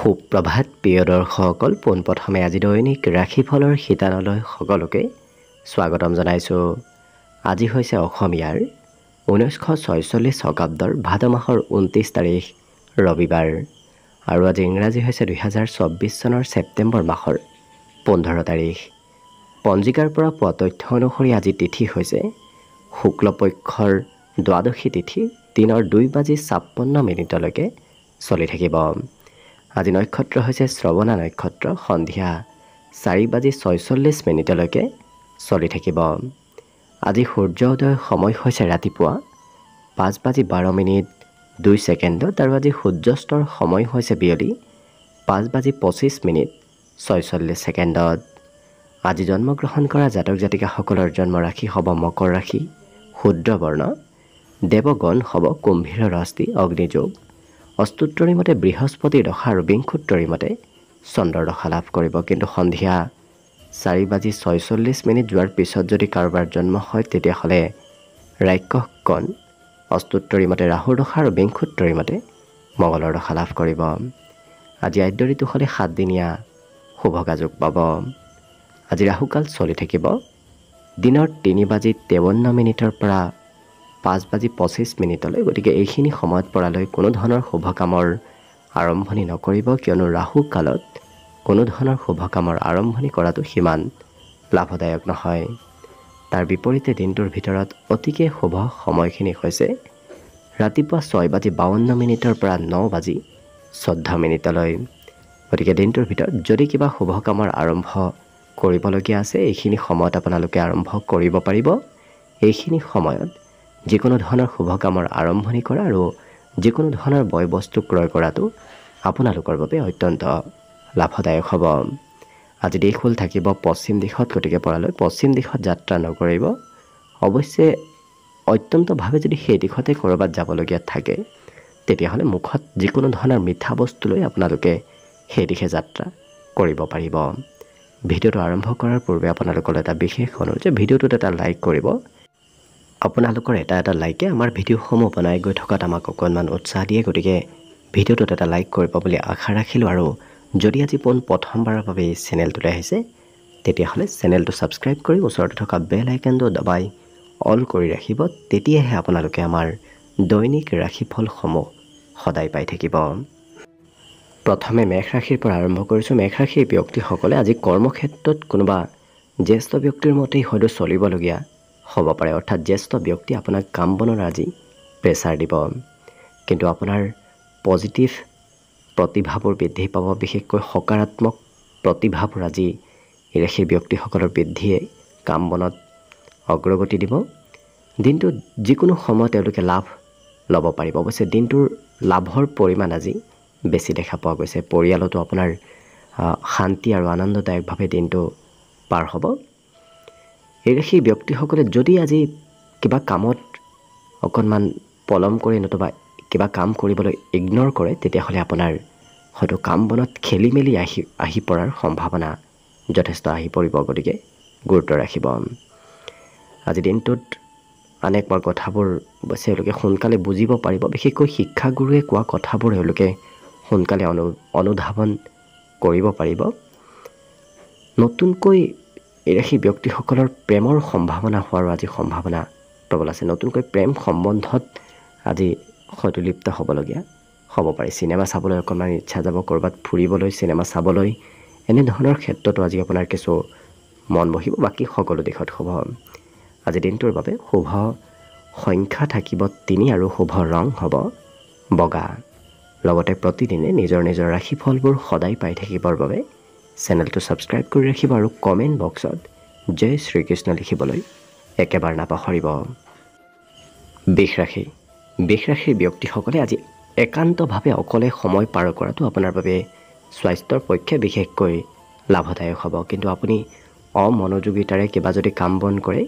সুপ্ৰভাত প্ৰিয় দৰ্শকসকল পোনপ্ৰথমে আজি দৈনিক ৰাশিফলৰ শিতানলৈ সকলোকে স্বাগতম জনাইছোঁ আজি হৈছে অসমীয়াৰ ঊনৈছশ ছয়চল্লিছ শতাব্দৰ ভাদ মাহৰ ঊনত্ৰিছ তাৰিখ ৰবিবাৰ আৰু আজি ইংৰাজী হৈছে দুহেজাৰ চৌব্বিছ চনৰ ছেপ্টেম্বৰ মাহৰ পোন্ধৰ তাৰিখ পঞ্জিকাৰ পৰা পোৱা তথ্য অনুসৰি আজি তিথি হৈছে শুক্লপক্ষৰ দ্বাদশী তিথি দিনৰ দুই বাজি ছাপন্ন মিনিটলৈকে চলি থাকিব আজি নক্ষত্ৰ হৈছে শ্ৰৱণা নক্ষত্ৰ সন্ধিয়া চাৰি বাজি ছয়চল্লিছ মিনিটলৈকে চলি থাকিব আজি সূৰ্য উদয়ৰ সময় হৈছে ৰাতিপুৱা পাঁচ বাজি বাৰ মিনিট দুই ছেকেণ্ডত আৰু আজি সূৰ্যস্তৰ সময় হৈছে বিয়লি পাঁচ বাজি পঁচিছ মিনিট ছয়চল্লিছ ছেকেণ্ডত আজি জন্মগ্ৰহণ কৰা জাতক জাতিকাসকলৰ জন্ম ৰাশি হ'ব মকৰ ৰাশি শুদ্ৰ বৰ্ণ দেৱগণ হ'ব কুম্ভীৰ ৰস্তি অগ্নিযোগ অস্তোত্তৰী মতে বৃহস্পতিৰ দশা আৰু বিংশোত্তৰী মতে চন্দ্ৰৰ দশা লাভ কৰিব কিন্তু সন্ধিয়া চাৰি বাজি ছয়চল্লিছ মিনিট যোৱাৰ পিছত যদি কাৰোবাৰ জন্ম হয় তেতিয়াহ'লে ৰাক্ষসকণ অস্তোত্তৰী মতে ৰাহুৰ দশা আৰু বিংশোত্তৰী মতে মঙলৰ দশা লাভ কৰিব আজি আদ্য ঋতু হ'লে সাতদিনীয়া শুভকাযোগ পাব আজি ৰাহুকাল চলি থাকিব দিনৰ তিনি বাজি তেৱন্ন মিনিটৰ পৰা পাঁচ বাজি পঁচিছ মিনিটলৈ গতিকে এইখিনি সময়ত পৰালৈ কোনো ধৰণৰ শুভ কামৰ আৰম্ভণি নকৰিব কিয়নো ৰাহুকালত কোনো ধৰণৰ শুভ কামৰ আৰম্ভণি কৰাটো সিমান লাভদায়ক নহয় তাৰ বিপৰীতে দিনটোৰ ভিতৰত অতিকে শুভ সময়খিনি হৈছে ৰাতিপুৱা ছয় বাজি বাৱন্ন মিনিটৰ পৰা ন বাজি চৈধ্য মিনিটলৈ গতিকে দিনটোৰ ভিতৰত যদি কিবা শুভ কামৰ আৰম্ভ কৰিবলগীয়া আছে এইখিনি সময়ত আপোনালোকে আৰম্ভ কৰিব পাৰিব এইখিনি সময়ত যিকোনো ধৰণৰ শুভ কামৰ আৰম্ভণি কৰা আৰু যিকোনো ধৰণৰ বয় বস্তু ক্ৰয় কৰাটো আপোনালোকৰ বাবে অত্যন্ত লাভদায়ক হ'ব আজি দেশ হ'ল থাকিব পশ্চিম দিশত গতিকে পৰালৈ পশ্চিম দিশত যাত্ৰা নকৰিব অৱশ্যে অত্যন্তভাৱে যদি সেই দিশতে ক'ৰবাত যাবলগীয়া থাকে তেতিয়াহ'লে মুখত যিকোনো ধৰণৰ মিঠা বস্তু লৈ আপোনালোকে সেই দিশে যাত্ৰা কৰিব পাৰিব ভিডিঅ'টো আৰম্ভ কৰাৰ পূৰ্বে আপোনালোকলৈ এটা বিশেষ অনুৰোধ যে ভিডিঅ'টোত এটা লাইক কৰিব আপোনালোকৰ এটা এটা লাইকে আমাৰ ভিডিঅ'সমূহ বনাই গৈ থকাত আমাক অকণমান উৎসাহ দিয়ে গতিকে ভিডিঅ'টোত এটা লাইক কৰিব বুলি আশা ৰাখিলোঁ আৰু যদি আজি পোন প্ৰথমবাৰৰ বাবে এই চেনেলটোলৈ আহিছে তেতিয়াহ'লে চেনেলটো ছাবস্ক্ৰাইব কৰি ওচৰতে থকা বেল আইকনটো দবাই অল কৰি ৰাখিব তেতিয়াহে আপোনালোকে আমাৰ দৈনিক ৰাশিফলসমূহ সদায় পাই থাকিব প্ৰথমে মেঘ ৰাশিৰ পৰা আৰম্ভ কৰিছোঁ মেঘ ৰাশিৰ ব্যক্তিসকলে আজি কৰ্মক্ষেত্ৰত কোনোবা জ্যেষ্ঠ ব্যক্তিৰ মতেই হয়তো চলিবলগীয়া হ'ব পাৰে অৰ্থাৎ জ্যেষ্ঠ ব্যক্তি আপোনাক কাম বনৰ আজি প্ৰেছাৰ দিব কিন্তু আপোনাৰ পজিটিভ প্ৰতিভাবোৰ বৃদ্ধি পাব বিশেষকৈ সকাৰাত্মক প্ৰতিভাবোৰ আজি ৰাশিৰ ব্যক্তিসকলৰ বৃদ্ধিয়ে কাম বনত অগ্ৰগতি দিব দিনটোত যিকোনো সময়ত তেওঁলোকে লাভ ল'ব পাৰিব অৱশ্যে দিনটোৰ লাভৰ পৰিমাণ আজি বেছি দেখা পোৱা গৈছে পৰিয়ালতো আপোনাৰ শান্তি আৰু আনন্দদায়কভাৱে দিনটো পাৰ হ'ব সেই ব্যক্তিসকলে যদি আজি কিবা কামত অকণমান পলম কৰে নতুবা কিবা কাম কৰিবলৈ ইগন'ৰ কৰে তেতিয়াহ'লে আপোনাৰ হয়তো কাম বনত খেলি মেলি আহি আহি পৰাৰ সম্ভাৱনা যথেষ্ট আহি পৰিব গতিকে গুৰুত্ব ৰাখিব আজি দিনটোত আন এক মই কথাবোৰ তেওঁলোকে সোনকালে বুজিব পাৰিব বিশেষকৈ শিক্ষাগুৰুৱে কোৱা কথাবোৰ এওঁলোকে সোনকালে অনু অনুধাৱন কৰিব পাৰিব নতুনকৈ এই ৰাশি ব্যক্তিসকলৰ প্ৰেমৰ সম্ভাৱনা হোৱাৰো আজি সম্ভাৱনা প্ৰবল আছে নতুনকৈ প্ৰেম সম্বন্ধত আজি হয়তো লিপ্ত হ'বলগীয়া হ'ব পাৰে চিনেমা চাবলৈ অকণমান ইচ্ছা যাব ক'ৰবাত ফুৰিবলৈ চিনেমা চাবলৈ এনেধৰণৰ ক্ষেত্ৰতো আজি আপোনাৰ কিছু মন বহিব বাকী সকলো দিশত শুভ আজি দিনটোৰ বাবে শুভ সংখ্যা থাকিব তিনি আৰু শুভ ৰং হ'ব বগা লগতে প্ৰতিদিনে নিজৰ নিজৰ ৰাশিফলবোৰ সদায় পাই থাকিবৰ বাবে চেনেলটো ছাবস্ক্ৰাইব কৰি ৰাখিব আৰু কমেণ্ট বক্সত জয় শ্ৰীকৃষ্ণ লিখিবলৈ একেবাৰে নাপাহৰিব বিষ ৰাখি বিষ ৰাখিৰ ব্যক্তিসকলে আজি একান্তভাৱে অকলে সময় পাৰ কৰাটো আপোনাৰ বাবে স্বাস্থ্যৰ পক্ষে বিশেষকৈ লাভদায়ক হ'ব কিন্তু আপুনি অমনোযোগিতাৰে কিবা যদি কাম বন কৰে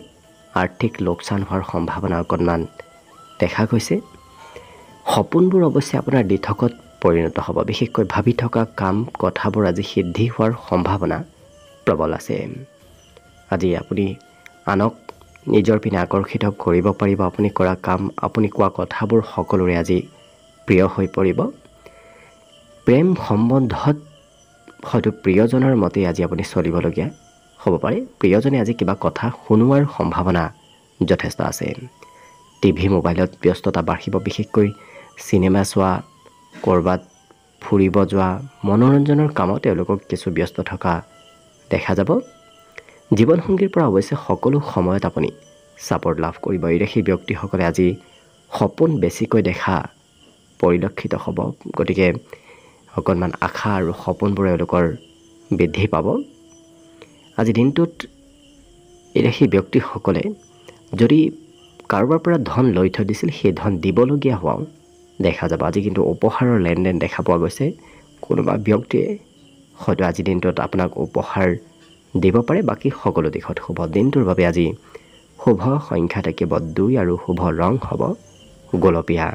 আৰ্থিক লোকচান হোৱাৰ সম্ভাৱনা অকণমান দেখা গৈছে সপোনবোৰ অৱশ্যে আপোনাৰ দি থকাত পৰিণত হ'ব বিশেষকৈ ভাবি থকা কাম কথাবোৰ আজি সিদ্ধি হোৱাৰ সম্ভাৱনা প্ৰবল আছে আজি আপুনি আনক নিজৰ পিনে আকৰ্ষিত কৰিব পাৰিব আপুনি কৰা কাম আপুনি কোৱা কথাবোৰ সকলোৰে আজি প্ৰিয় হৈ পৰিব প্ৰেম সম্বন্ধত হয়তো প্ৰিয়জনৰ মতে আজি আপুনি চলিবলগীয়া হ'ব পাৰে প্ৰিয়জনে আজি কিবা কথা শুনোৱাৰ সম্ভাৱনা যথেষ্ট আছে টিভি মোবাইলত ব্যস্ততা বাঢ়িব বিশেষকৈ চিনেমা চোৱা ক'ৰবাত ফুৰিব যোৱা মনোৰঞ্জনৰ কামত তেওঁলোকক কিছু ব্যস্ত থকা দেখা যাব জীৱনসংগীৰ পৰা অৱশ্যে সকলো সময়ত আপুনি ছাপৰ্ট লাভ কৰিব এই সেই ব্যক্তিসকলে আজি সপোন বেছিকৈ দেখা পৰিলক্ষিত হ'ব গতিকে অকণমান আশা আৰু সপোনবোৰ এওঁলোকৰ বৃদ্ধি পাব আজি দিনটোত এই এৰাশি ব্যক্তিসকলে যদি কাৰোবাৰ পৰা ধন লৈ থৈ দিছিল সেই ধন দিবলগীয়া হোৱাও দেখা যাব আজি কিন্তু উপহাৰৰ লেনদেন দেখা পোৱা গৈছে কোনোবা ব্যক্তিয়ে হয়তো আজিৰ দিনটোত আপোনাক উপহাৰ দিব পাৰে বাকী সকলো দিশত শুভ দিনটোৰ বাবে আজি শুভ সংখ্যা থাকিব দুই আৰু শুভ ৰং হ'ব গোলপীয়া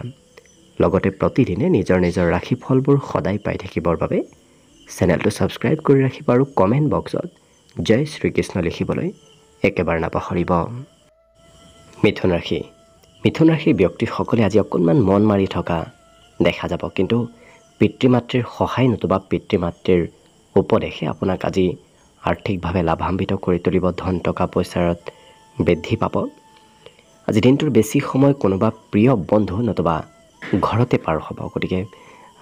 লগতে প্ৰতিদিনে নিজৰ নিজৰ ৰাশিফলবোৰ সদায় পাই থাকিবৰ বাবে চেনেলটো ছাবস্ক্ৰাইব কৰি ৰাখিব আৰু কমেণ্ট বক্সত জয় শ্ৰীকৃষ্ণ লিখিবলৈ একেবাৰে নাপাহৰিব মিথুন ৰাশি মিথুন ৰাশিৰ ব্যক্তিসকলে আজি অকণমান মন মাৰি থকা দেখা যাব কিন্তু পিতৃ মাতৃৰ সহায় নতুবা পিতৃ মাতৃৰ উপদেশে আপোনাক আজি আৰ্থিকভাৱে লাভান্বিত কৰি তুলিব ধন টকা পইচাৰত বৃদ্ধি পাব আজি দিনটোৰ বেছি সময় কোনোবা প্ৰিয় বন্ধু নতুবা ঘৰতে পাৰ হ'ব গতিকে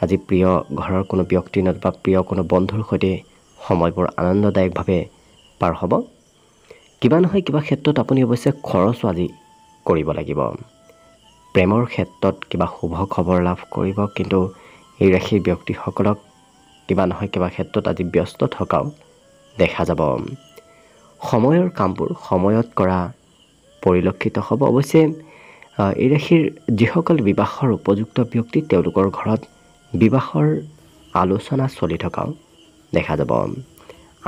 আজি প্ৰিয় ঘৰৰ কোনো ব্যক্তি নতুবা প্ৰিয় কোনো বন্ধুৰ সৈতে সময়বোৰ আনন্দদায়কভাৱে পাৰ হ'ব কিবা নহয় কিবা ক্ষেত্ৰত আপুনি অৱশ্যে খৰচো আজি কৰিব লাগিব প্ৰেমৰ ক্ষেত্ৰত কিবা শুভ খবৰ লাভ কৰিব কিন্তু এই ৰাশিৰ ব্যক্তিসকলক কিবা নহয় কিবা ক্ষেত্ৰত আজি ব্যস্ত থকাও দেখা যাব সময়ৰ কামবোৰ সময়ত কৰা পৰিলক্ষিত হ'ব অৱশ্যে এই ৰাশিৰ যিসকল বিবাহৰ উপযুক্ত ব্যক্তি তেওঁলোকৰ ঘৰত বিবাহৰ আলোচনা চলি থকাও দেখা যাব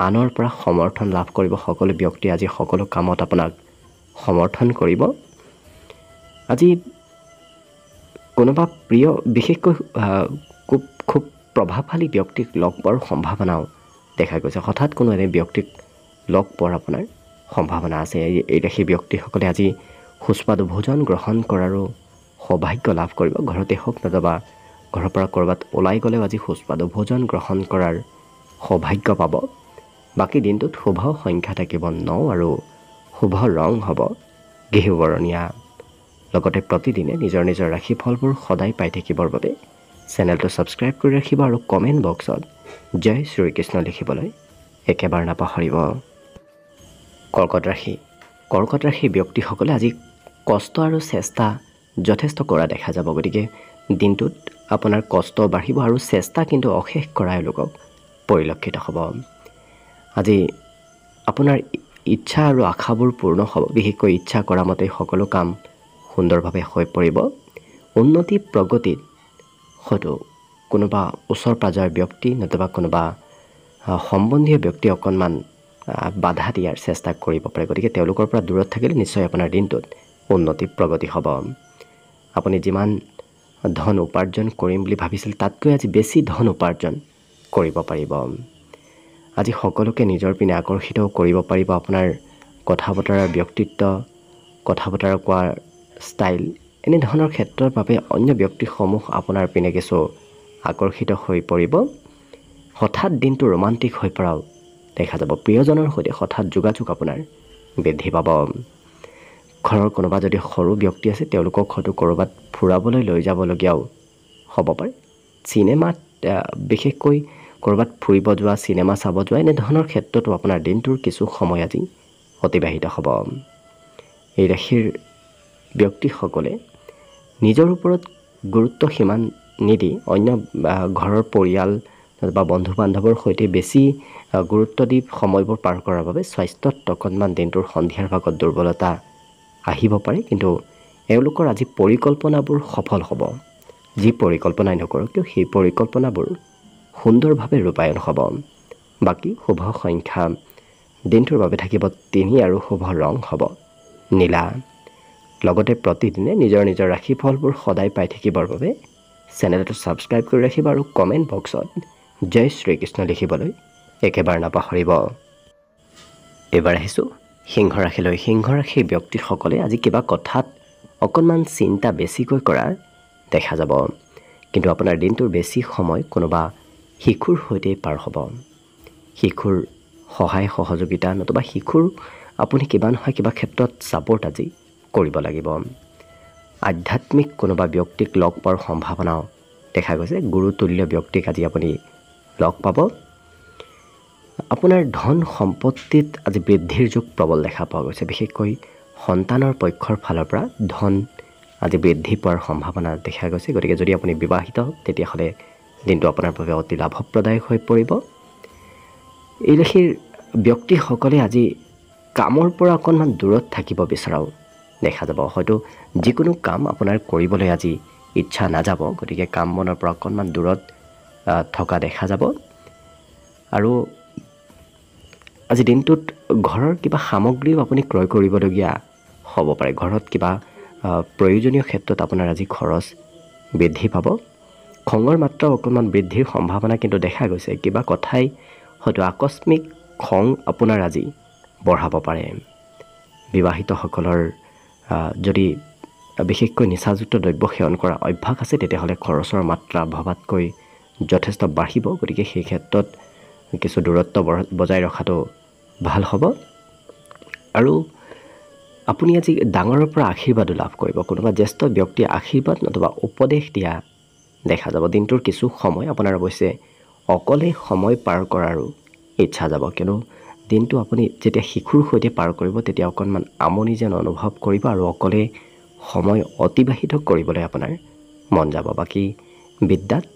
আনৰ পৰা সমৰ্থন লাভ কৰিব সকলো ব্যক্তি আজি সকলো কামত আপোনাক সমৰ্থন কৰিব আজি কোনোবা প্ৰিয় বিশেষকৈ খুব খুব প্ৰভাৱশালী ব্যক্তিক লগ পোৱাৰ সম্ভাৱনাও দেখা গৈছে হঠাৎ কোনো এনে ব্যক্তিক লগ পোৱাৰ আপোনাৰ সম্ভাৱনা আছে এতিয়া সেই ব্যক্তিসকলে আজি সুস্বাদু ভোজন গ্ৰহণ কৰাৰো সৌভাগ্য লাভ কৰিব ঘৰতে হওক নতুবা ঘৰৰ পৰা ক'ৰবাত ওলাই গ'লেও আজি সুস্বাদু ভোজন গ্ৰহণ কৰাৰ সৌভাগ্য পাব বাকী দিনটোত শুভ সংখ্যা থাকিব ন আৰু শুভ ৰং হ'ব ঘিহুৱৰণীয়া লগতে প্ৰতিদিনে নিজৰ নিজৰ ৰাশি ফলবোৰ সদায় পাই থাকিবৰ বাবে চেনেলটো ছাবস্ক্ৰাইব কৰি ৰাখিব আৰু কমেণ্ট বক্সত জয় শ্ৰীকৃষ্ণ লিখিবলৈ একেবাৰে নাপাহৰিব কৰ্কট ৰাশি কৰ্কট ৰাশিৰ ব্যক্তিসকলে আজি কষ্ট আৰু চেষ্টা যথেষ্ট কৰা দেখা যাব গতিকে দিনটোত আপোনাৰ কষ্ট বাঢ়িব আৰু চেষ্টা কিন্তু অশেষ কৰা এওঁলোকক পৰিলক্ষিত হ'ব আজি আপোনাৰ ইচ্ছা আৰু আশাবোৰ পূৰ্ণ হ'ব বিশেষকৈ ইচ্ছা কৰা মতেই সকলো কাম সুন্দৰভাৱে হৈ পৰিব উন্নতি প্ৰগতিত হয়তো কোনোবা ওচৰ পাঁজৰ ব্যক্তি নতুবা কোনোবা সম্বন্ধীয় ব্যক্তিয়ে অকণমান বাধা দিয়াৰ চেষ্টা কৰিব পাৰে গতিকে তেওঁলোকৰ পৰা দূৰত থাকিলে নিশ্চয় আপোনাৰ দিনটোত উন্নতি প্ৰগতি হ'ব আপুনি যিমান ধন উপাৰ্জন কৰিম বুলি ভাবিছিল তাতকৈ আজি বেছি ধন উপাৰ্জন কৰিব পাৰিব আজি সকলোকে নিজৰ পিনে আকৰ্ষিত কৰিব পাৰিব আপোনাৰ কথা বতৰাৰ ব্যক্তিত্ব কথা বতৰা কোৱাৰ ষ্টাইল এনেধৰণৰ ক্ষেত্ৰৰ বাবে অন্য ব্যক্তিসমূহ আপোনাৰ পিনে কিছু আকৰ্ষিত হৈ পৰিব হঠাৎ দিনটো ৰোমান্টিক হৈ পৰাও দেখা যাব প্ৰিয়জনৰ সৈতে হঠাৎ যোগাযোগ আপোনাৰ বৃদ্ধি পাব ঘৰৰ কোনোবা যদি সৰু ব্যক্তি আছে তেওঁলোকক হয়তো ক'ৰবাত ফুৰাবলৈ লৈ যাবলগীয়াও হ'ব পাৰে চিনেমাত বিশেষকৈ ক'ৰবাত ফুৰিব যোৱা চিনেমা চাব যোৱা এনেধৰণৰ ক্ষেত্ৰতো আপোনাৰ দিনটোৰ কিছু সময় আজি অতিবাহিত হ'ব এই ৰাশিৰ ব্যক্তিসকলে নিজৰ ওপৰত গুৰুত্ব সিমান নিদি অন্য ঘৰৰ পৰিয়াল বা বন্ধু বান্ধৱৰ সৈতে বেছি গুৰুত্ব দি সময়বোৰ পাৰ কৰাৰ বাবে স্বাস্থ্যত অকণমান দিনটোৰ সন্ধিয়াৰ ভাগত দুৰ্বলতা আহিব পাৰে কিন্তু এওঁলোকৰ আজি পৰিকল্পনাবোৰ সফল হ'ব যি পৰিকল্পনাই নকৰোঁ কিয় সেই পৰিকল্পনাবোৰ সুন্দৰভাৱে ৰূপায়ণ হ'ব বাকী শুভ সংখ্যা দিনটোৰ বাবে থাকিব তিনি আৰু শুভ ৰং হ'ব নীলা লগতে প্ৰতিদিনে নিজৰ নিজৰ ৰাশি ফলবোৰ সদায় পাই থাকিবৰ বাবে চেনেলটো ছাবস্ক্ৰাইব কৰি ৰাখিব আৰু কমেণ্ট বক্সত জয় শ্ৰীকৃষ্ণ লিখিবলৈ একেবাৰে নাপাহৰিব এইবাৰ আহিছোঁ সিংহ ৰাশিলৈ সিংহ ৰাশিৰ ব্যক্তিসকলে আজি কিবা কথাত অকণমান চিন্তা বেছিকৈ কৰা দেখা যাব কিন্তু আপোনাৰ দিনটোৰ বেছি সময় কোনোবা শিশুৰ সৈতে পাৰ হ'ব শিশুৰ সহায় সহযোগিতা নতুবা শিশুৰ আপুনি কিবা নহয় কিবা ক্ষেত্ৰত ছাপৰ্ট আজি কৰিব লাগিব আধ্যাত্মিক কোনোবা ব্যক্তিক লগ পোৱাৰ সম্ভাৱনাও দেখা গৈছে গুৰুতুল্য ব্যক্তিক আজি আপুনি লগ পাব আপোনাৰ ধন সম্পত্তিত আজি বৃদ্ধিৰ যুগ প্ৰবল দেখা পোৱা গৈছে বিশেষকৈ সন্তানৰ পক্ষৰ ফালৰ পৰা ধন আজি বৃদ্ধি পোৱাৰ সম্ভাৱনা দেখা গৈছে গতিকে যদি আপুনি বিবাহিত তেতিয়াহ'লে দিনটো আপোনাৰ বাবে অতি লাভপ্ৰদায়ক হৈ পৰিব এই ৰাশিৰ ব্যক্তিসকলে আজি কামৰ পৰা অকণমান দূৰত থাকিব বিচৰাও দেখা যাব হয়তো যিকোনো কাম আপোনাৰ কৰিবলৈ আজি ইচ্ছা নাযাব গতিকে কাম মনৰ পৰা অকণমান দূৰত থকা দেখা যাব আৰু আজি দিনটোত ঘৰৰ কিবা সামগ্ৰীও আপুনি ক্ৰয় কৰিবলগীয়া হ'ব পাৰে ঘৰত কিবা প্ৰয়োজনীয় ক্ষেত্ৰত আপোনাৰ আজি খৰচ বৃদ্ধি পাব খঙৰ মাত্ৰাও অকণমান বৃদ্ধিৰ সম্ভাৱনা কিন্তু দেখা গৈছে কিবা কথাই হয়তো আকস্মিক খং আপোনাৰ আজি বঢ়াব পাৰে বিবাহিতসকলৰ যদি বিশেষকৈ নিচাযুক্ত দ্ৰব্য সেৱন কৰা অভ্যাস আছে তেতিয়াহ'লে খৰচৰ মাত্ৰা ভবাতকৈ যথেষ্ট বাঢ়িব গতিকে সেই ক্ষেত্ৰত কিছু দূৰত্ব বজাই ৰখাটো ভাল হ'ব আৰু আপুনি আজি ডাঙৰৰ পৰা আশীৰ্বাদো লাভ কৰিব কোনোবা জ্যেষ্ঠ ব্যক্তিয়ে আশীৰ্বাদ নতুবা উপদেশ দিয়া দেখা যাব দিনটোৰ কিছু সময় আপোনাৰ অৱশ্যে অকলে সময় পাৰ কৰাৰো ইচ্ছা যাব কিয়নো দিনটো আপুনি যেতিয়া শিশুৰ সৈতে পাৰ কৰিব তেতিয়া অকণমান আমনি যেন অনুভৱ কৰিব আৰু অকলে সময় অতিবাহিত কৰিবলৈ আপোনাৰ মন যাব বাকী বিদ্যাত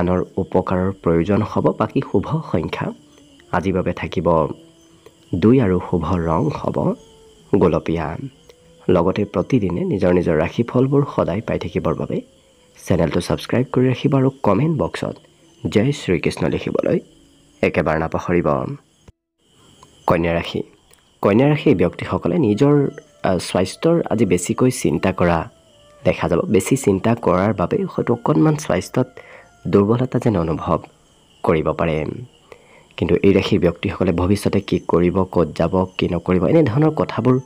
আনৰ উপকাৰৰ প্ৰয়োজন হ'ব বাকী শুভ সংখ্যা আজিৰ বাবে থাকিব দুই আৰু শুভ ৰং হ'ব গোলপীয়া লগতে প্ৰতিদিনে নিজৰ নিজৰ ৰাশিফলবোৰ সদায় পাই থাকিবৰ বাবে চেনেলটো ছাবস্ক্ৰাইব কৰি ৰাখিব আৰু কমেণ্ট বক্সত জয় শ্ৰীকৃষ্ণ লিখিবলৈ একেবাৰে নাপাহৰিব কন্যা ৰাশি কন্যা ৰাশিৰ ব্যক্তিসকলে নিজৰ স্বাস্থ্যৰ আজি বেছিকৈ চিন্তা কৰা দেখা যাব বেছি চিন্তা কৰাৰ বাবে হয়তো অকণমান স্বাস্থ্যত দুৰ্বলতা যেন অনুভৱ কৰিব পাৰে কিন্তু এই ৰাশিৰ ব্যক্তিসকলে ভৱিষ্যতে কি কৰিব ক'ত যাব কি নকৰিব এনেধৰণৰ কথাবোৰ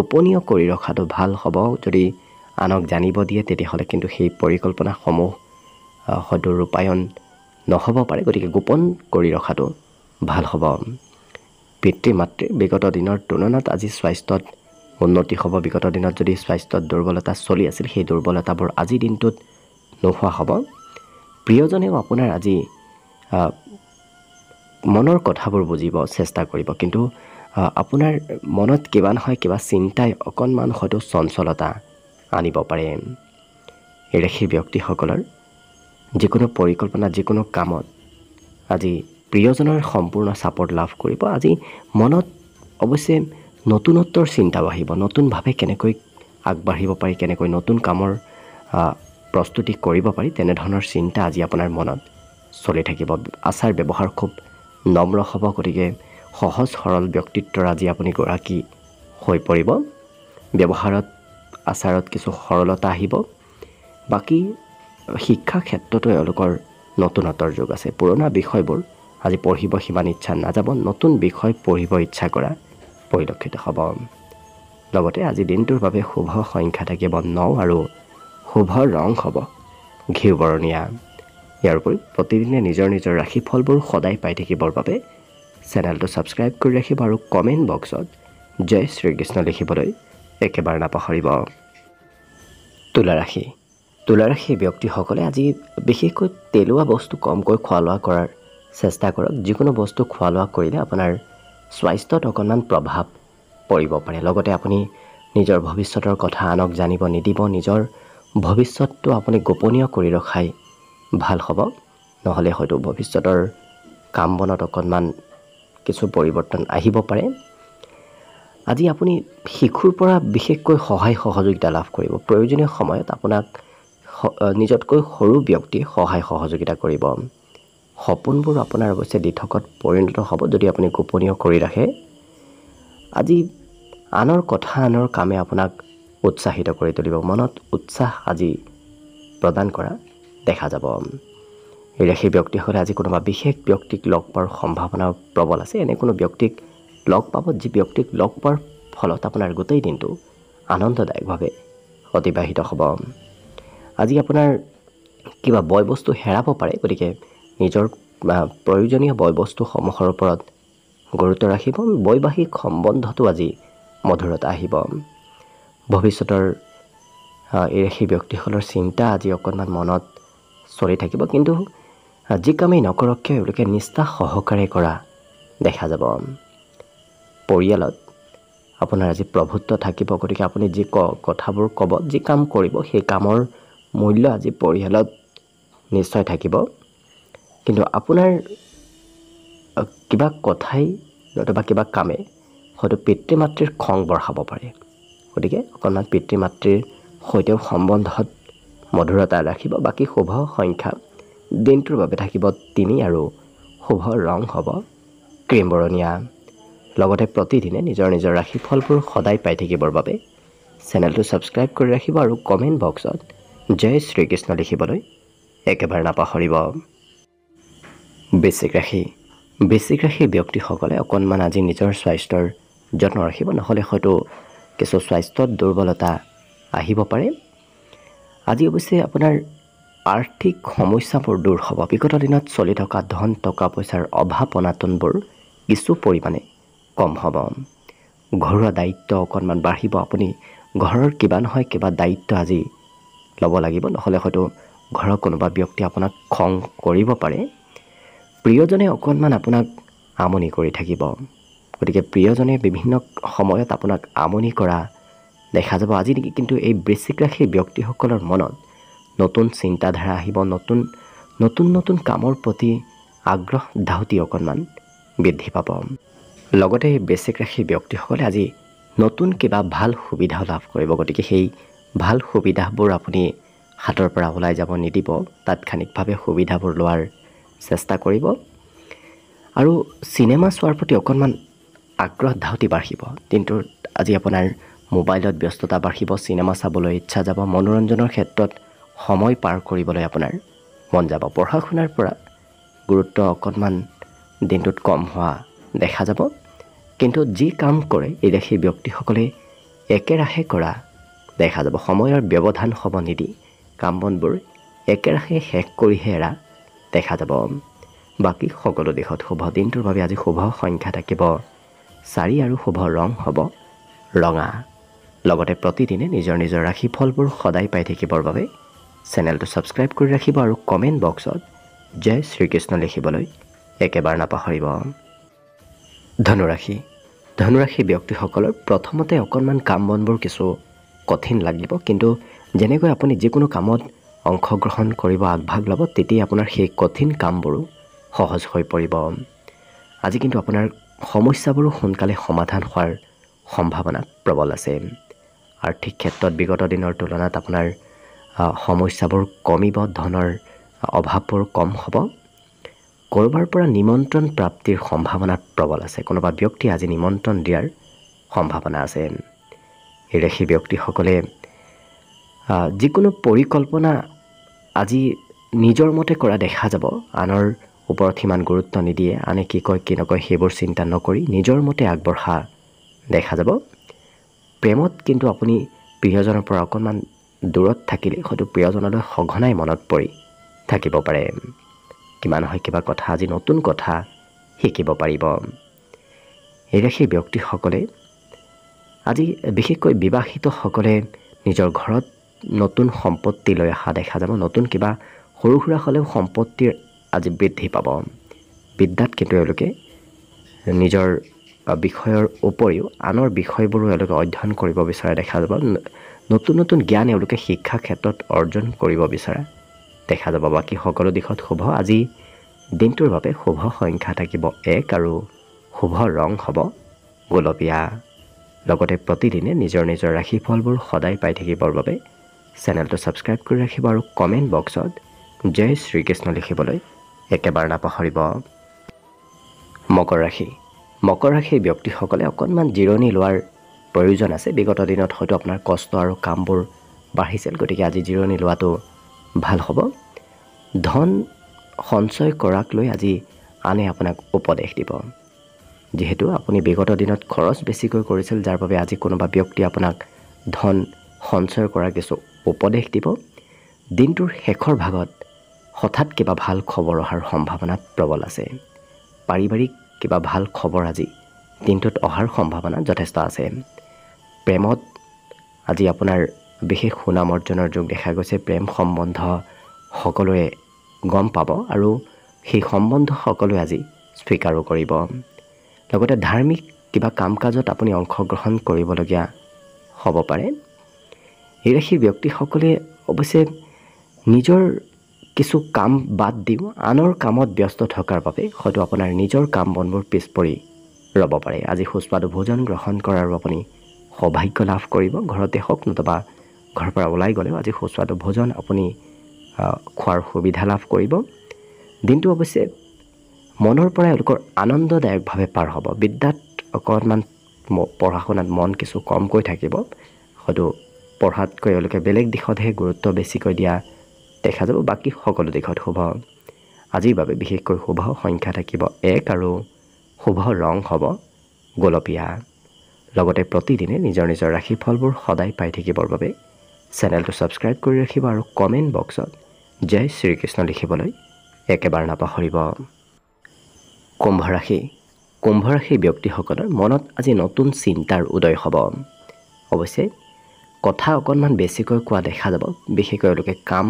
গোপনীয় কৰি ৰখাটো ভাল হ'ব যদি আনক জানিব দিয়ে তেতিয়াহ'লে কিন্তু সেই পৰিকল্পনাসমূহ সদূৰ ৰূপায়ণ নহ'ব পাৰে গতিকে গোপন কৰি ৰখাটো ভাল হ'ব পিতৃ মাতৃ বিগত দিনৰ তুলনাত আজি স্বাস্থ্যত উন্নতি হ'ব বিগত দিনত যদি স্বাস্থ্যত দুৰ্বলতা চলি আছিল সেই দুৰ্বলতাবোৰ আজি দিনটোত নোহোৱা হ'ব প্ৰিয়জনেও আপোনাৰ আজি মনৰ কথাবোৰ বুজিব চেষ্টা কৰিব কিন্তু আপোনাৰ মনত কিবা নহয় কিবা চিন্তাই অকণমান হয়তো চঞ্চলতা আনিব পাৰে ৰাশিৰ ব্যক্তিসকলৰ যিকোনো পৰিকল্পনা যিকোনো কামত আজি প্ৰিয়জনৰ সম্পূৰ্ণ ছাপৰ্ট লাভ কৰিব আজি মনত অৱশ্যে নতুনত্বৰ চিন্তাও আহিব নতুনভাৱে কেনেকৈ আগবাঢ়িব পাৰি কেনেকৈ নতুন কামৰ প্ৰস্তুতি কৰিব পাৰি তেনেধৰণৰ চিন্তা আজি আপোনাৰ মনত চলি থাকিব আচাৰ ব্যৱহাৰ খুব নম্ৰ হ'ব গতিকে সহজ সৰল ব্যক্তিত্বৰ আজি আপুনি গৰাকী হৈ পৰিব ব্যৱহাৰত আচাৰত কিছু সৰলতা আহিব বাকী শিক্ষা ক্ষেত্ৰতো এওঁলোকৰ নতুনত্বৰ যুগ আছে পুৰণা বিষয়বোৰ আজি পঢ়িব সিমান ইচ্ছা নাযাব নতুন বিষয় পঢ়িব ইচ্ছা কৰা পৰিলক্ষিত হ'ব লগতে আজি দিনটোৰ বাবে শুভ সংখ্যা থাকিব ন আৰু শুভ ৰং হ'ব ঘিউবৰণীয়া ইয়াৰ উপৰি প্ৰতিদিনে নিজৰ নিজৰ ৰাশিফলবোৰ সদায় পাই থাকিবৰ বাবে চেনেলটো ছাবস্ক্ৰাইব কৰি ৰাখিব আৰু কমেণ্ট বক্সত জয় শ্ৰীকৃষ্ণ লিখিবলৈ একেবাৰে নাপাহৰিব তুলাৰাশি তুলাৰাশি ব্যক্তিসকলে আজি বিশেষকৈ তেলোৱা বস্তু কমকৈ খোৱা লোৱা কৰাৰ চেষ্টা কৰক যিকোনো বস্তু খোৱা লোৱা কৰিলে আপোনাৰ স্বাস্থ্যত অকণমান প্ৰভাৱ পৰিব পাৰে লগতে আপুনি নিজৰ ভৱিষ্যতৰ কথা আনক জানিব নিদিব নিজৰ ভৱিষ্যতটো আপুনি গোপনীয় কৰি ৰখাই ভাল হ'ব নহ'লে হয়তো ভৱিষ্যতৰ কাম বনত অকণমান কিছু পৰিৱৰ্তন আহিব পাৰে আজি আপুনি শিশুৰ পৰা বিশেষকৈ সহায় সহযোগিতা লাভ কৰিব প্ৰয়োজনীয় সময়ত আপোনাক নিজতকৈ সৰু ব্যক্তিয়ে সহায় সহযোগিতা কৰিব সপোনবোৰ আপোনাৰ অৱশ্যে দি থকাত পৰিণত হ'ব যদি আপুনি গোপনীয় কৰি ৰাখে আজি আনৰ কথা আনৰ কামে আপোনাক উৎসাহিত কৰি তুলিব মনত উৎসাহ আজি প্ৰদান কৰা দেখা যাব এই ৰাশি ব্যক্তিসকলে আজি কোনোবা বিশেষ ব্যক্তিক লগ পোৱাৰ সম্ভাৱনা প্ৰবল আছে এনে কোনো ব্যক্তিক লগ পাব যি ব্যক্তিক লগ পোৱাৰ ফলত আপোনাৰ গোটেই দিনটো আনন্দদায়কভাৱে অতিবাহিত হ'ব আজি আপোনাৰ কিবা বয় বস্তু হেৰাব পাৰে গতিকে নিজৰ প্ৰয়োজনীয় বয় বস্তুসমূহৰ ওপৰত গুৰুত্ব ৰাখিব বৈবাহিক সম্বন্ধটো আজি মধুৰত আহিব ভৱিষ্যতৰ এই সেই ব্যক্তিসকলৰ চিন্তা আজি অকণমান মনত চলি থাকিব কিন্তু যি কামেই নকৰক কিয় এওঁলোকে নিষ্ঠা সহকাৰে কৰা দেখা যাব পৰিয়ালত আপোনাৰ আজি প্ৰভুত্ব থাকিব গতিকে আপুনি যি ক কথাবোৰ ক'ব যি কাম কৰিব সেই কামৰ মূল্য আজি পৰিয়ালত নিশ্চয় থাকিব কিন্তু আপোনাৰ কিবা কথাই নতুবা কিবা কামে হয়তো পিতৃ মাতৃৰ খং বঢ়াব পাৰে গতিকে অকণমান পিতৃ মাতৃৰ সৈতেও সম্বন্ধত মধুৰতা ৰাখিব বাকী শুভ সংখ্যা দিনটোৰ বাবে থাকিব তিনি আৰু শুভ ৰং হ'ব ক্ৰীম বৰণীয়া লগতে প্ৰতিদিনে নিজৰ নিজৰ ৰাশিফলবোৰ সদায় পাই থাকিবৰ বাবে চেনেলটো ছাবস্ক্ৰাইব কৰি ৰাখিব আৰু কমেণ্ট বক্সত জয় শ্ৰীকৃষ্ণ লিখিবলৈ একেবাৰে নাপাহৰিব বৃশ্চিক ৰাশি বৃশ্চিক ৰাশি ব্যক্তিসকলে অকণমান আজি নিজৰ স্বাস্থ্যৰ যত্ন ৰাখিব নহ'লে হয়তো কিছু স্বাস্থ্যত দুৰ্বলতা আহিব পাৰে আজি অৱশ্যে আপোনাৰ আৰ্থিক সমস্যাবোৰ দূৰ হ'ব বিগত দিনত চলি থকা ধন টকা পইচাৰ অভাৱ অনাটনবোৰ কিছু পৰিমাণে কম হ'ব ঘৰুৱা দায়িত্ব অকণমান বাঢ়িব আপুনি ঘৰৰ কিবা নহয় কিবা দায়িত্ব আজি ল'ব লাগিব নহ'লে হয়তো ঘৰৰ কোনোবা ব্যক্তি আপোনাক খং কৰিব পাৰে প্ৰিয়জনে অকণমান আপোনাক আমনি কৰি থাকিব গতিকে প্ৰিয়জনে বিভিন্ন সময়ত আপোনাক আমনি কৰা দেখা যাব আজি নেকি কিন্তু এই বৃশ্চিক ৰাশিৰ ব্যক্তিসকলৰ মনত নতুন চিন্তাধাৰা আহিব নতুন নতুন নতুন কামৰ প্ৰতি আগ্ৰহ ধাউতি অকণমান বৃদ্ধি পাব লগতে এই বৃশ্চিক ৰাশিৰ ব্যক্তিসকলে আজি নতুন কিবা ভাল সুবিধাও লাভ কৰিব গতিকে সেই ভাল সুবিধাবোৰ আপুনি হাতৰ পৰা ওলাই যাব নিদিব তাৎক্ষণিকভাৱে সুবিধাবোৰ লোৱাৰ চেষ্টা কৰিব আৰু চিনেমা চোৱাৰ প্ৰতি অকণমান আগ্ৰহ ধাউতি বাঢ়িব দিনটোত আজি আপোনাৰ মোবাইলত ব্যস্ততা বাঢ়িব চিনেমা চাবলৈ ইচ্ছা যাব মনোৰঞ্জনৰ ক্ষেত্ৰত সময় পাৰ কৰিবলৈ আপোনাৰ মন যাব পঢ়া শুনাৰ পৰা গুৰুত্ব অকণমান দিনটোত কম হোৱা দেখা যাব কিন্তু যি কাম কৰে এই দেশী ব্যক্তিসকলে একেৰাহে কৰা দেখা যাব সময়ৰ ব্যৱধান হ'ব নিদি কাম বনবোৰ একেৰাহে শেষ কৰিহে এৰা দেখা যাব বাকী সকলো দিশত শুভ দিনটোৰ বাবে আজি শুভ সংখ্যা থাকিব চাৰি আৰু শুভ ৰং হ'ব ৰঙা লগতে প্ৰতিদিনে নিজৰ নিজৰ ৰাশি ফলবোৰ সদায় পাই থাকিবৰ বাবে চেনেলটো ছাবস্ক্ৰাইব কৰি ৰাখিব আৰু কমেণ্ট বক্সত জয় শ্ৰীকৃষ্ণ লিখিবলৈ একেবাৰে নাপাহৰিব ধনুৰাশি ধনুৰাশি ব্যক্তিসকলৰ প্ৰথমতে অকণমান কাম বনবোৰ কিছু কঠিন লাগিব কিন্তু যেনেকৈ আপুনি যিকোনো কামত অংশগ্ৰহণ কৰিব আগভাগ ল'ব তেতিয়াই আপোনাৰ সেই কঠিন কামবোৰো সহজ হৈ পৰিব আজি কিন্তু আপোনাৰ সমস্যাবোৰো সোনকালে সমাধান হোৱাৰ সম্ভাৱনা প্ৰবল আছে আৰ্থিক ক্ষেত্ৰত বিগত দিনৰ তুলনাত আপোনাৰ সমস্যাবোৰ কমিব ধনৰ অভাৱবোৰ কম হ'ব ক'ৰবাৰ পৰা নিমন্ত্ৰণ প্ৰাপ্তিৰ সম্ভাৱনা প্ৰবল আছে কোনোবা ব্যক্তি আজি নিমন্ত্ৰণ দিয়াৰ সম্ভাৱনা আছে এই ৰাশি ব্যক্তিসকলে যিকোনো পৰিকল্পনা আজি নিজৰ মতে কৰা দেখা যাব আনৰ ওপৰত সিমান গুৰুত্ব নিদিয়ে আনে কি কয় কি নকয় সেইবোৰ চিন্তা নকৰি নিজৰ মতে আগবঢ়া দেখা যাব প্ৰেমত কিন্তু আপুনি প্ৰিয়জনৰ পৰা অকণমান দূৰত থাকিলে হয়তো প্ৰিয়জনলৈ সঘনাই মনত পৰি থাকিব পাৰে কিমান হয় কিবা কথা আজি নতুন কথা শিকিব পাৰিব এই ৰাশিৰ ব্যক্তিসকলে আজি বিশেষকৈ বিবাহিতসকলে নিজৰ ঘৰত নতুন সম্পত্তি লৈ অহা দেখা যাব নতুন কিবা সৰু সুৰা হ'লেও সম্পত্তিৰ আজি বৃদ্ধি পাব বিদ্যাত কিন্তু এওঁলোকে নিজৰ বিষয়ৰ উপৰিও আনৰ বিষয়বোৰো এওঁলোকে অধ্যয়ন কৰিব বিচৰা দেখা যাব নতুন নতুন জ্ঞান এওঁলোকে শিক্ষা ক্ষেত্ৰত অৰ্জন কৰিব বিচৰা দেখা যাব বাকী সকলো দিশত শুভ আজি দিনটোৰ বাবে শুভ সংখ্যা থাকিব এক আৰু শুভ ৰং হ'ব গোলপীয়া লগতে প্ৰতিদিনে নিজৰ নিজৰ ৰাশিফলবোৰ সদায় পাই থাকিবৰ বাবে চেনেলটো ছাবস্ক্ৰাইব কৰি ৰাখিব আৰু কমেণ্ট বক্সত জয় শ্ৰীকৃষ্ণ লিখিবলৈ একেবাৰে নাপাহৰিব মকৰ ৰাশি মকৰ ৰাশিৰ ব্যক্তিসকলে অকণমান জিৰণি লোৱাৰ প্ৰয়োজন আছে বিগত দিনত হয়তো আপোনাৰ কষ্ট আৰু কামবোৰ বাঢ়িছিল গতিকে আজি জিৰণি লোৱাটো ভাল হ'ব ধন সঞ্চয় কৰাক লৈ আজি আনে আপোনাক উপদেশ দিব যিহেতু আপুনি বিগত দিনত খৰচ বেছিকৈ কৰিছিল যাৰ বাবে আজি কোনোবা ব্যক্তি আপোনাক ধন সঞ্চয় কৰাৰ কিছু উপদেশ দিব দিনটোৰ শেষৰ ভাগত হঠাৎ কিবা ভাল খবৰ অহাৰ সম্ভাৱনা প্ৰবল আছে পাৰিবাৰিক কিবা ভাল খবৰ আজি দিনটোত অহাৰ সম্ভাৱনা যথেষ্ট আছে প্ৰেমত আজি আপোনাৰ বিশেষ সুনাম অৰ্জনৰ যুগ দেখা গৈছে প্ৰেম সম্বন্ধ সকলোৱে গম পাব আৰু সেই সম্বন্ধ সকলোৱে আজি স্বীকাৰো কৰিব লগতে ধাৰ্মিক কিবা কাম কাজত আপুনি অংশগ্ৰহণ কৰিবলগীয়া হ'ব পাৰে এই ৰাশিৰ ব্যক্তিসকলে অৱশ্যে নিজৰ কিছু কাম বাদ দিওঁ আনৰ কামত ব্যস্ত থকাৰ বাবে হয়তো আপোনাৰ নিজৰ কাম বনবোৰ পিছ পৰি ৰ'ব পাৰে আজি সুস্বাদু ভোজন গ্ৰহণ কৰাৰো আপুনি সৌভাগ্য লাভ কৰিব ঘৰতে হওক নতুবা ঘৰৰ পৰা ওলাই গ'লেও আজি সুস্বাদু ভোজন আপুনি খোৱাৰ সুবিধা লাভ কৰিব দিনটো অৱশ্যে মনৰ পৰা এওঁলোকৰ আনন্দদায়কভাৱে পাৰ হ'ব বিদ্যাত অকণমান পঢ়া শুনাত মন কিছু কমকৈ থাকিব হয়তো পঢ়াতকৈ এওঁলোকে বেলেগ দিশতহে গুৰুত্ব বেছিকৈ দিয়া দেখা যাব বাকী সকলো দিশত শুভ আজিৰ বাবে বিশেষকৈ শুভ সংখ্যা থাকিব এক আৰু শুভ ৰং হ'ব গোলপীয়া লগতে প্ৰতিদিনে নিজৰ নিজৰ ৰাশি ফলবোৰ সদায় পাই থাকিবৰ বাবে চেনেলটো ছাবস্ক্ৰাইব কৰি ৰাখিব আৰু কমেণ্ট বক্সত জয় শ্ৰীকৃষ্ণ লিখিবলৈ একেবাৰে নাপাহৰিব কুম্ভ ৰাশি কুম্ভ ৰাশি ব্যক্তিসকলৰ মনত আজি নতুন চিন্তাৰ উদয় হ'ব অৱশ্যে কথা অকণমান বেছিকৈ কোৱা দেখা যাব বিশেষকৈ এওঁলোকে কাম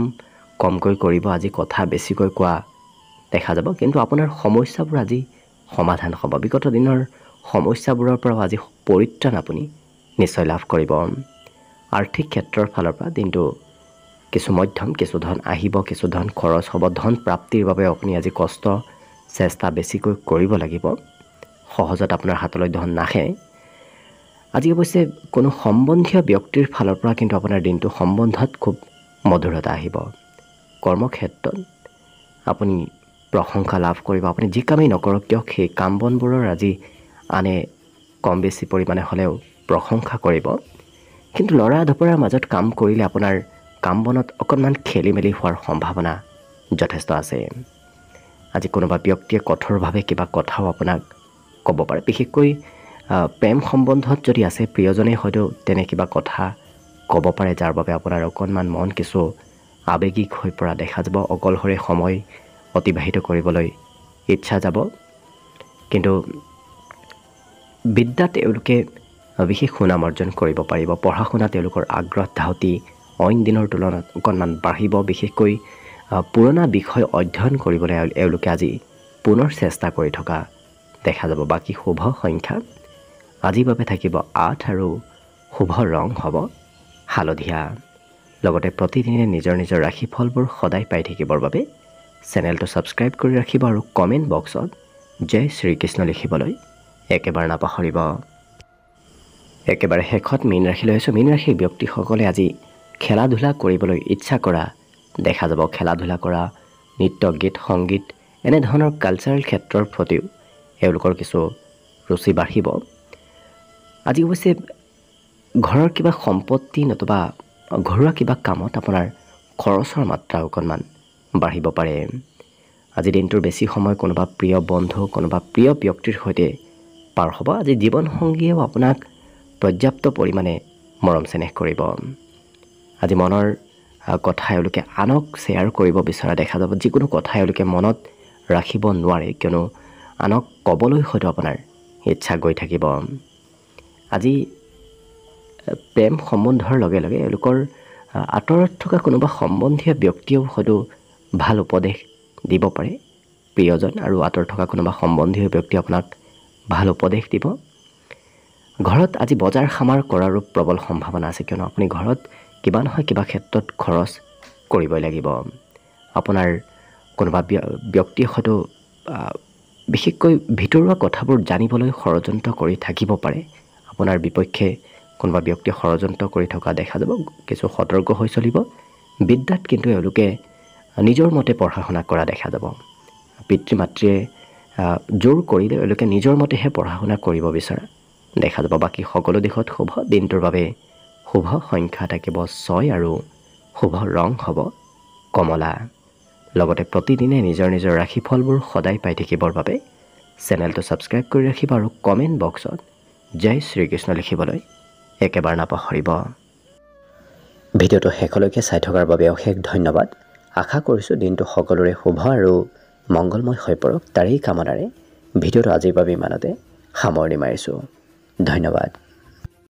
কমকৈ কৰিব আজি কথা বেছিকৈ কোৱা দেখা যাব কিন্তু আপোনাৰ সমস্যাবোৰ আজি সমাধান হ'ব বিগত দিনৰ সমস্যাবোৰৰ পৰাও আজি পৰিত্ৰাণ আপুনি নিশ্চয় লাভ কৰিব আৰ্থিক ক্ষেত্ৰৰ ফালৰ পৰা দিনটো কিছু মধ্যম কিছু ধন আহিব কিছু ধন খৰচ হ'ব ধন প্ৰাপ্তিৰ বাবে আপুনি আজি কষ্ট চেষ্টা বেছিকৈ কৰিব লাগিব সহজত আপোনাৰ হাতলৈ ধন নাহে আজি অৱশ্যে কোনো সম্বন্ধীয় ব্যক্তিৰ ফালৰ পৰা কিন্তু আপোনাৰ দিনটো সম্বন্ধত খুব মধুৰতা আহিব কৰ্মক্ষেত্ৰত আপুনি প্ৰশংসা লাভ কৰিব আপুনি যি কামেই নকৰক কিয় সেই কাম বনবোৰৰ আজি আনে কম বেছি পৰিমাণে হ'লেও প্ৰশংসা কৰিব কিন্তু লৰা ধপৰাৰ মাজত কাম কৰিলে আপোনাৰ কাম বনত অকণমান খেলি মেলি হোৱাৰ সম্ভাৱনা যথেষ্ট আছে আজি কোনোবা ব্যক্তিয়ে কঠোৰভাৱে কিবা কথাও আপোনাক ক'ব পাৰে বিশেষকৈ প্ৰেম সম্বন্ধত যদি আছে প্ৰিয়জনেই হয়তো তেনে কিবা কথা ক'ব পাৰে যাৰ বাবে আপোনাৰ অকণমান মন কিছু আৱেগিক হৈ পৰা দেখা যাব অকলশৰে সময় অতিবাহিত কৰিবলৈ ইচ্ছা যাব কিন্তু বিদ্যা তেওঁলোকে বিশেষ সুনাম অৰ্জন কৰিব পাৰিব পঢ়া শুনা তেওঁলোকৰ আগ্ৰহ ধাউতি অইন দিনৰ তুলনাত অকণমান বাঢ়িব বিশেষকৈ পুৰণা বিষয় অধ্যয়ন কৰিবলৈ এওঁলোকে আজি পুনৰ চেষ্টা কৰি থকা দেখা যাব বাকী শুভ সংখ্যা আজিৰ বাবে থাকিব আঠ আৰু শুভ ৰং হ'ব হালধীয়া লগতে প্ৰতিদিনে নিজৰ নিজৰ ৰাশি ফলবোৰ সদায় পাই থাকিবৰ বাবে চেনেলটো ছাবস্ক্ৰাইব কৰি ৰাখিব আৰু কমেণ্ট বক্সত জয় শ্ৰীকৃষ্ণ লিখিবলৈ একেবাৰে নাপাহৰিব একেবাৰে শেষত মীন ৰাশি লৈ আছোঁ মীন ৰাশিৰ ব্যক্তিসকলে আজি খেলা ধূলা কৰিবলৈ ইচ্ছা কৰা দেখা যাব খেলা ধূলা কৰা নৃত্য গীত সংগীত এনেধৰণৰ কালচাৰেল ক্ষেত্ৰৰ প্ৰতিও এওঁলোকৰ কিছু ৰুচি বাঢ়িব আজি অৱশ্যে ঘৰৰ কিবা সম্পত্তি নতুবা ঘৰুৱা কিবা কামত আপোনাৰ খৰচৰ মাত্ৰা অকণমান বাঢ়িব পাৰে আজি দিনটোৰ বেছি সময় কোনোবা প্ৰিয় বন্ধু কোনোবা প্ৰিয় ব্যক্তিৰ সৈতে পাৰ হ'ব আজি জীৱনসংগীয়েও আপোনাক পৰ্যাপ্ত পৰিমাণে মৰম চেনেহ কৰিব আজি মনৰ কথা এওঁলোকে আনক শ্বেয়াৰ কৰিব বিচৰা দেখা যাব যিকোনো কথা এওঁলোকে মনত ৰাখিব নোৱাৰে কিয়নো আনক ক'বলৈ হয়তো আপোনাৰ ইচ্ছা গৈ থাকিব আজি প্ৰেম সম্বন্ধৰ লগে লগে এওঁলোকৰ আঁতৰত থকা কোনোবা সম্বন্ধীয় ব্যক্তিয়েও হয়তো ভাল উপদেশ দিব পাৰে প্ৰিয়জন আৰু আঁতৰত থকা কোনোবা সম্বন্ধীয় ব্যক্তিয়ে আপোনাক ভাল উপদেশ দিব ঘৰত আজি বজাৰ সামাৰ কৰাৰো প্ৰবল সম্ভাৱনা আছে কিয়নো আপুনি ঘৰত কিবা নহয় কিবা ক্ষেত্ৰত খৰচ কৰিবই লাগিব আপোনাৰ কোনোবা ব্যক্তিয়ে হয়তো বিশেষকৈ ভিতৰুৱা কথাবোৰ জানিবলৈ ষড়যন্ত্ৰ কৰি থাকিব পাৰে আপোনাৰ বিপক্ষে কোনোবা ব্যক্তি ষড়যন্ত্ৰ কৰি থকা দেখা যাব কিছু সতৰ্ক হৈ চলিব বিদ্যাত কিন্তু এওঁলোকে নিজৰ মতে পঢ়া শুনা কৰা দেখা যাব পিতৃ মাতৃয়ে জোৰ কৰিলে এওঁলোকে নিজৰ মতেহে পঢ়া শুনা কৰিব বিচৰা দেখা যাব বাকী সকলো দিশত শুভ দিনটোৰ বাবে শুভ সংখ্যা থাকিব ছয় আৰু শুভ ৰং হ'ব কমলা লগতে প্ৰতিদিনে নিজৰ নিজৰ ৰাশিফলবোৰ সদায় পাই থাকিবৰ বাবে চেনেলটো ছাবস্ক্ৰাইব কৰি ৰাখিব আৰু কমেণ্ট বক্সত জয় শ্ৰীকৃষ্ণ লিখিবলৈ একেবাৰে নাপাহৰিব ভিডিঅ'টো শেষলৈকে চাই থকাৰ বাবে অশেষ ধন্যবাদ আশা কৰিছোঁ দিনটো সকলোৰে শুভ আৰু মংগলময় হৈ পৰক তাৰেই কামনাৰে ভিডিঅ'টো আজিৰ বাবে ইমানতে সামৰণি মাৰিছোঁ ধন্যবাদ